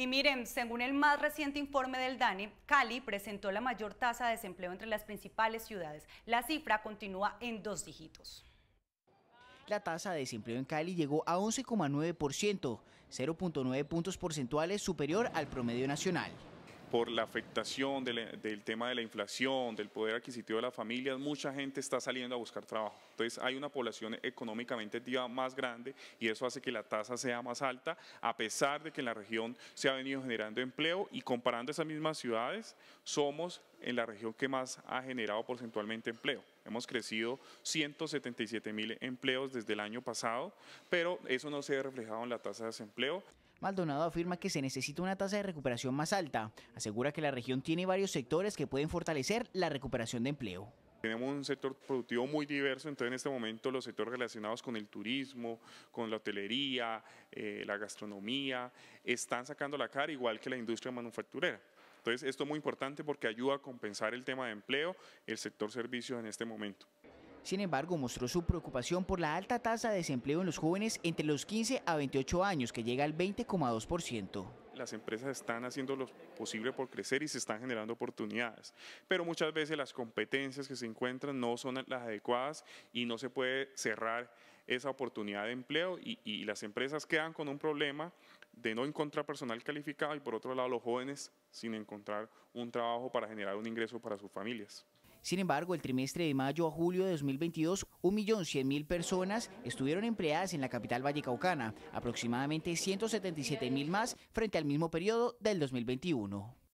Y miren, según el más reciente informe del DANE, Cali presentó la mayor tasa de desempleo entre las principales ciudades. La cifra continúa en dos dígitos. La tasa de desempleo en Cali llegó a 11,9%, 0.9 puntos porcentuales superior al promedio nacional por la afectación del tema de la inflación, del poder adquisitivo de las familias, mucha gente está saliendo a buscar trabajo. Entonces hay una población económicamente activa más grande y eso hace que la tasa sea más alta, a pesar de que en la región se ha venido generando empleo y comparando esas mismas ciudades, somos en la región que más ha generado porcentualmente empleo. Hemos crecido 177 mil empleos desde el año pasado, pero eso no se ha reflejado en la tasa de desempleo. Maldonado afirma que se necesita una tasa de recuperación más alta. Asegura que la región tiene varios sectores que pueden fortalecer la recuperación de empleo. Tenemos un sector productivo muy diverso, entonces en este momento los sectores relacionados con el turismo, con la hotelería, eh, la gastronomía, están sacando la cara igual que la industria manufacturera. Entonces esto es muy importante porque ayuda a compensar el tema de empleo, el sector servicios en este momento. Sin embargo, mostró su preocupación por la alta tasa de desempleo en los jóvenes entre los 15 a 28 años, que llega al 20,2% las empresas están haciendo lo posible por crecer y se están generando oportunidades, pero muchas veces las competencias que se encuentran no son las adecuadas y no se puede cerrar esa oportunidad de empleo y, las empresas quedan con un problema de no encontrar personal calificado y por otro lado los jóvenes sin encontrar un trabajo para generar un ingreso para sus familias. Sin embargo, el trimestre de mayo a julio de 2022, 1.100.000 personas estuvieron empleadas en la capital vallecaucana, aproximadamente 177.000 más frente al mismo periodo del 2021.